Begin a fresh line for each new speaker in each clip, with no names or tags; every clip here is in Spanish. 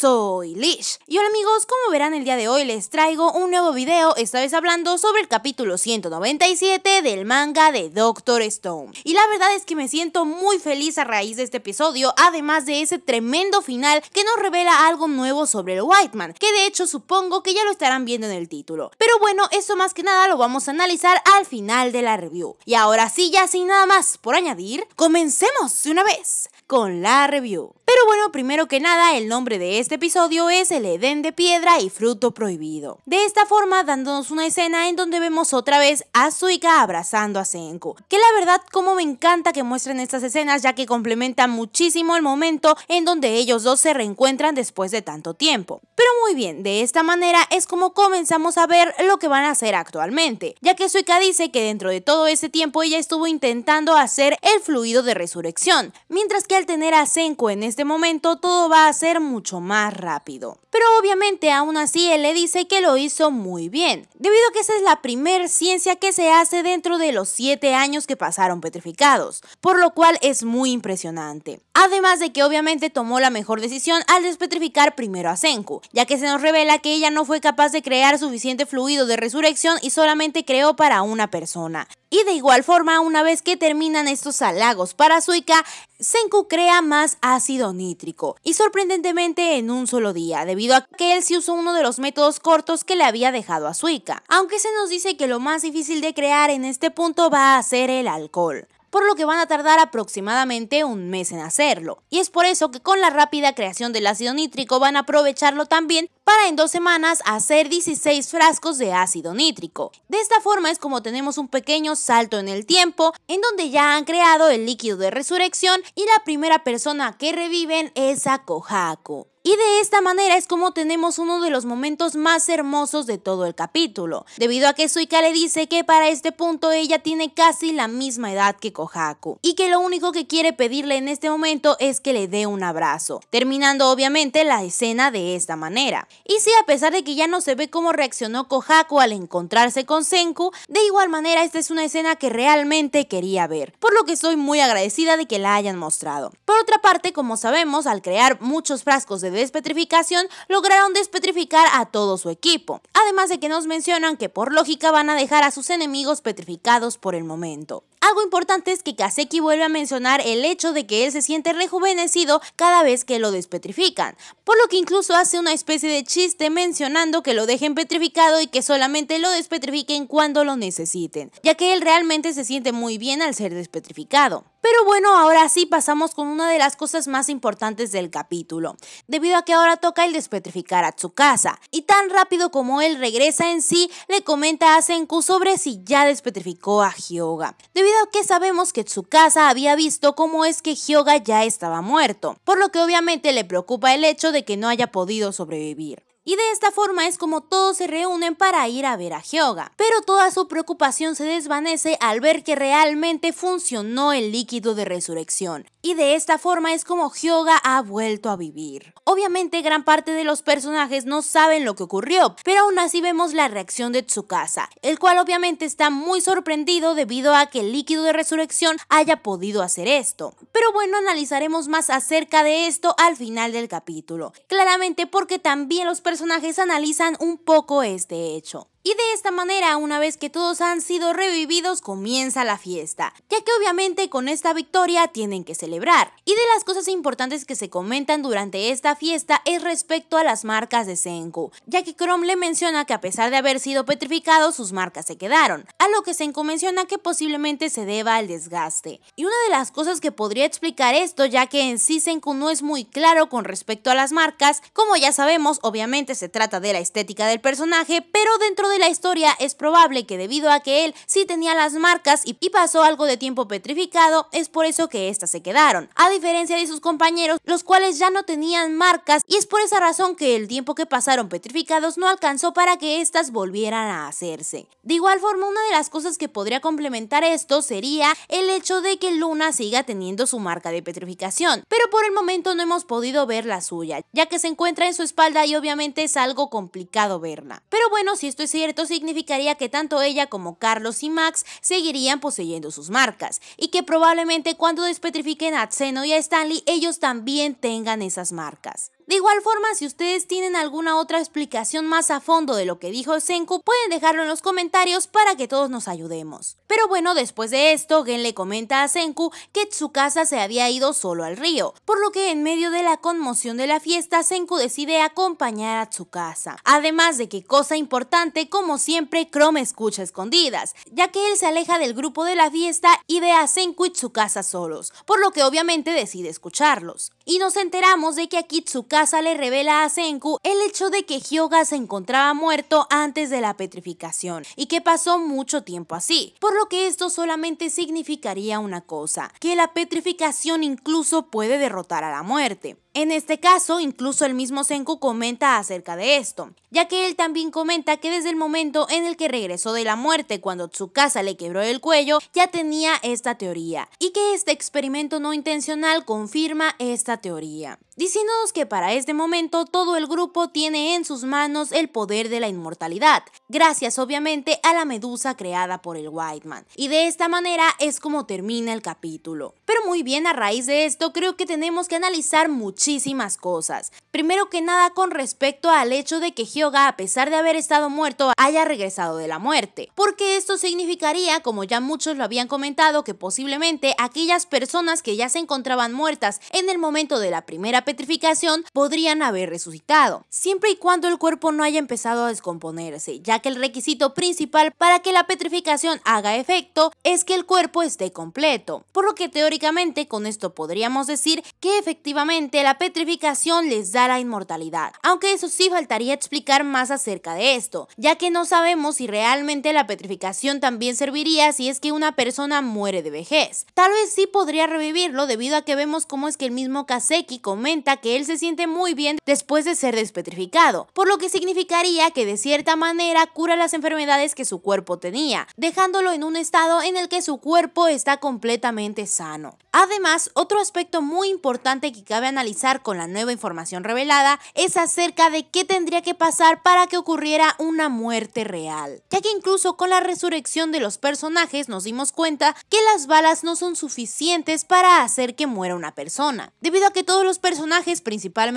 soy Lish. Y hola amigos, como verán el día de hoy les traigo un nuevo video, esta vez hablando sobre el capítulo 197 del manga de Doctor Stone. Y la verdad es que me siento muy feliz a raíz de este episodio, además de ese tremendo final que nos revela algo nuevo sobre el Man que de hecho supongo que ya lo estarán viendo en el título. Pero bueno, eso más que nada lo vamos a analizar al final de la review. Y ahora sí, ya sin nada más por añadir, comencemos de una vez con la review. Pero bueno, primero que nada, el nombre de este episodio es El Edén de Piedra y Fruto Prohibido. De esta forma, dándonos una escena en donde vemos otra vez a Suika abrazando a Senko. Que la verdad, como me encanta que muestren estas escenas, ya que complementan muchísimo el momento en donde ellos dos se reencuentran después de tanto tiempo. Pero muy bien, de esta manera es como comenzamos a ver lo que van a hacer actualmente, ya que Suika dice que dentro de todo ese tiempo ella estuvo intentando hacer el fluido de resurrección, mientras que al tener a Senko en este este momento todo va a ser mucho más rápido. Pero obviamente aún así él le dice que lo hizo muy bien, debido a que esa es la primer ciencia que se hace dentro de los 7 años que pasaron petrificados, por lo cual es muy impresionante. Además de que obviamente tomó la mejor decisión al despetrificar primero a Senku, ya que se nos revela que ella no fue capaz de crear suficiente fluido de resurrección y solamente creó para una persona. Y de igual forma, una vez que terminan estos halagos para Suika, Senku crea más ácido nítrico, y sorprendentemente en un solo día, debido a que él se usó uno de los métodos cortos que le había dejado a Suika. aunque se nos dice que lo más difícil de crear en este punto va a ser el alcohol por lo que van a tardar aproximadamente un mes en hacerlo. Y es por eso que con la rápida creación del ácido nítrico van a aprovecharlo también para en dos semanas hacer 16 frascos de ácido nítrico. De esta forma es como tenemos un pequeño salto en el tiempo, en donde ya han creado el líquido de resurrección y la primera persona que reviven es a Kohaku. Y de esta manera es como tenemos uno de los momentos más hermosos de todo el capítulo, debido a que Suika le dice que para este punto ella tiene casi la misma edad que Kohaku, y que lo único que quiere pedirle en este momento es que le dé un abrazo, terminando obviamente la escena de esta manera. Y sí, a pesar de que ya no se ve cómo reaccionó Kohaku al encontrarse con Senku, de igual manera esta es una escena que realmente quería ver, por lo que estoy muy agradecida de que la hayan mostrado. Por otra parte, como sabemos, al crear muchos frascos de despetrificación, lograron despetrificar a todo su equipo, además de que nos mencionan que por lógica van a dejar a sus enemigos petrificados por el momento. Algo importante es que Kaseki vuelve a mencionar el hecho de que él se siente rejuvenecido cada vez que lo despetrifican, por lo que incluso hace una especie de chiste mencionando que lo dejen petrificado y que solamente lo despetrifiquen cuando lo necesiten, ya que él realmente se siente muy bien al ser despetrificado. Pero bueno, ahora sí pasamos con una de las cosas más importantes del capítulo, debido a que ahora toca el despetrificar a Tsukasa, y tan rápido como él regresa en sí, le comenta a Senku sobre si ya despetrificó a Hyoga, debido a que sabemos que Tsukasa había visto cómo es que Hyoga ya estaba muerto, por lo que obviamente le preocupa el hecho de que no haya podido sobrevivir y de esta forma es como todos se reúnen para ir a ver a Hyoga. Pero toda su preocupación se desvanece al ver que realmente funcionó el líquido de resurrección y de esta forma es como Hyoga ha vuelto a vivir. Obviamente gran parte de los personajes no saben lo que ocurrió, pero aún así vemos la reacción de Tsukasa, el cual obviamente está muy sorprendido debido a que el líquido de resurrección haya podido hacer esto. Pero bueno, analizaremos más acerca de esto al final del capítulo, claramente porque también los personajes personajes analizan un poco este hecho. Y de esta manera, una vez que todos han sido revividos, comienza la fiesta, ya que obviamente con esta victoria tienen que celebrar. Y de las cosas importantes que se comentan durante esta fiesta es respecto a las marcas de Senku, ya que Chrome le menciona que a pesar de haber sido petrificado, sus marcas se quedaron, a lo que Senku menciona que posiblemente se deba al desgaste. Y una de las cosas que podría explicar esto, ya que en sí Senku no es muy claro con respecto a las marcas, como ya sabemos, obviamente se trata de la estética del personaje, pero dentro de de la historia es probable que debido a que él sí tenía las marcas y, pasó algo de tiempo petrificado, es por eso que éstas se quedaron, a diferencia de sus compañeros, los cuales ya no tenían marcas y es por esa razón que el tiempo que pasaron petrificados no alcanzó para que éstas volvieran a hacerse. De igual forma, una de las cosas que podría complementar esto sería el hecho de que Luna siga teniendo su marca de petrificación, pero por el momento no hemos podido ver la suya, ya que se encuentra en su espalda y obviamente es algo complicado verla. Pero bueno, si esto es significaría que tanto ella como Carlos y Max seguirían poseyendo sus marcas y que probablemente cuando despetrifiquen a Zeno y a Stanley ellos también tengan esas marcas. De igual forma, si ustedes tienen alguna otra explicación más a fondo de lo que dijo Senku, pueden dejarlo en los comentarios para que todos nos ayudemos. Pero bueno, después de esto, Gen le comenta a Senku que Tsukasa se había ido solo al río, por lo que en medio de la conmoción de la fiesta, Senku decide acompañar a Tsukasa. Además de que, cosa importante, como siempre, Chrome escucha escondidas, ya que él se aleja del grupo de la fiesta y ve a Senku y Tsukasa solos, por lo que obviamente decide escucharlos. Y nos enteramos de que aquí Tsukasa le revela a Senku el hecho de que Hyoga se encontraba muerto antes de la petrificación y que pasó mucho tiempo así, por lo que esto solamente significaría una cosa, que la petrificación incluso puede derrotar a la muerte. En este caso, incluso el mismo Senku comenta acerca de esto, ya que él también comenta que desde el momento en el que regresó de la muerte cuando Tsukasa le quebró el cuello, ya tenía esta teoría, y que este experimento no intencional confirma esta teoría, diciéndonos que para este momento, todo el grupo tiene en sus manos el poder de la inmortalidad, gracias obviamente a la medusa creada por el white man Y de esta manera es como termina el capítulo. Pero muy bien, a raíz de esto, creo que tenemos que analizar muchísimas cosas. Primero que nada, con respecto al hecho de que Hyoga, a pesar de haber estado muerto, haya regresado de la muerte. Porque esto significaría, como ya muchos lo habían comentado, que posiblemente aquellas personas que ya se encontraban muertas en el momento de la primera petrificación podrían haber resucitado, siempre y cuando el cuerpo no haya empezado a descomponerse, ya que el requisito principal para que la petrificación haga efecto es que el cuerpo esté completo, por lo que teóricamente con esto podríamos decir que efectivamente la petrificación les da la inmortalidad, aunque eso sí faltaría explicar más acerca de esto, ya que no sabemos si realmente la petrificación también serviría si es que una persona muere de vejez. Tal vez sí podría revivirlo debido a que vemos cómo es que el mismo Kaseki comenta que él se siente muy bien después de ser despetrificado, por lo que significaría que de cierta manera cura las enfermedades que su cuerpo tenía, dejándolo en un estado en el que su cuerpo está completamente sano. Además, otro aspecto muy importante que cabe analizar con la nueva información revelada es acerca de qué tendría que pasar para que ocurriera una muerte real, ya que incluso con la resurrección de los personajes nos dimos cuenta que las balas no son suficientes para hacer que muera una persona, debido a que todos los personajes principales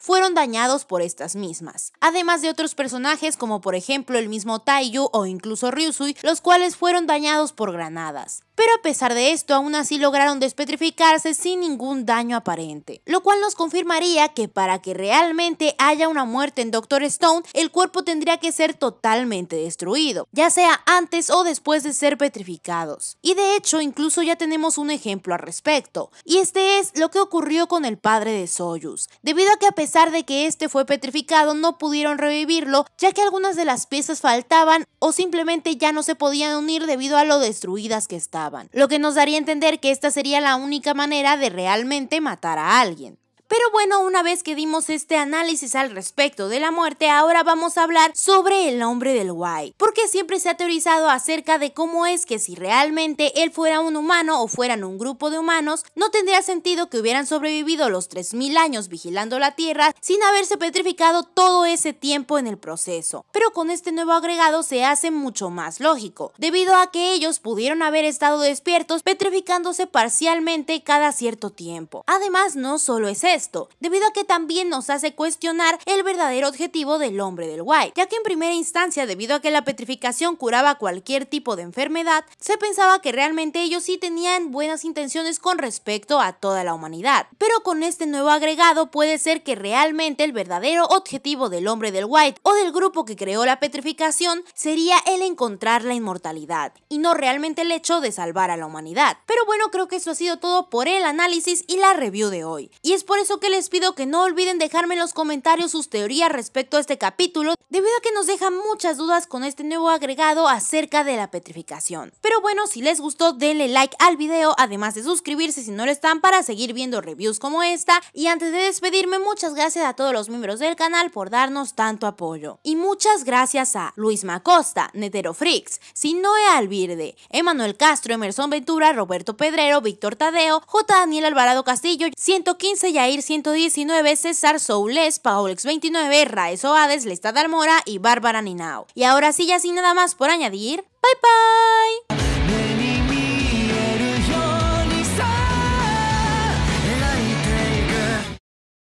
fueron dañados por estas mismas. Además de otros personajes como por ejemplo el mismo Taiyu o incluso Ryusui, los cuales fueron dañados por granadas. Pero a pesar de esto, aún así lograron despetrificarse sin ningún daño aparente, lo cual nos confirmaría que para que realmente haya una muerte en Doctor Stone, el cuerpo tendría que ser totalmente destruido, ya sea antes o después de ser petrificados. Y de hecho, incluso ya tenemos un ejemplo al respecto, y este es lo que ocurrió con el padre de Soyuz, debido a que a pesar de que este fue petrificado no pudieron revivirlo, ya que algunas de las piezas faltaban o simplemente ya no se podían unir debido a lo destruidas que estaban, lo que nos daría a entender que esta sería la única manera de realmente matar a alguien. Pero bueno, una vez que dimos este análisis al respecto de la muerte, ahora vamos a hablar sobre el nombre del Guay. porque siempre se ha teorizado acerca de cómo es que si realmente él fuera un humano o fueran un grupo de humanos, no tendría sentido que hubieran sobrevivido los 3.000 años vigilando la Tierra sin haberse petrificado todo ese tiempo en el proceso. Pero con este nuevo agregado se hace mucho más lógico, debido a que ellos pudieron haber estado despiertos petrificándose parcialmente cada cierto tiempo. Además, no solo es eso, debido a que también nos hace cuestionar el verdadero objetivo del hombre del white ya que en primera instancia, debido a que la petrificación curaba cualquier tipo de enfermedad, se pensaba que realmente ellos sí tenían buenas intenciones con respecto a toda la humanidad. Pero con este nuevo agregado puede ser que realmente el verdadero objetivo del hombre del White o del grupo que creó la petrificación sería el encontrar la inmortalidad y no realmente el hecho de salvar a la humanidad. Pero bueno, creo que eso ha sido todo por el análisis y la review de hoy. Y es por eso eso que les pido que no olviden dejarme en los comentarios sus teorías respecto a este capítulo, debido a que nos deja muchas dudas con este nuevo agregado acerca de la petrificación. Pero bueno, si les gustó, denle like al video, además de suscribirse si no lo están para seguir viendo reviews como esta. Y antes de despedirme, muchas gracias a todos los miembros del canal por darnos tanto apoyo. Y muchas gracias a Luis Macosta, Netero Freaks, Sinoe Alvirde, Emanuel Castro, Emerson Ventura, Roberto Pedrero, Víctor Tadeo, J. Daniel Alvarado Castillo, 115 Yair 119, César Soulés, Paulex 29, Raes Oades, Lestad Almora y Bárbara Ninao. Y ahora sí, ya sin nada más por añadir, bye bye.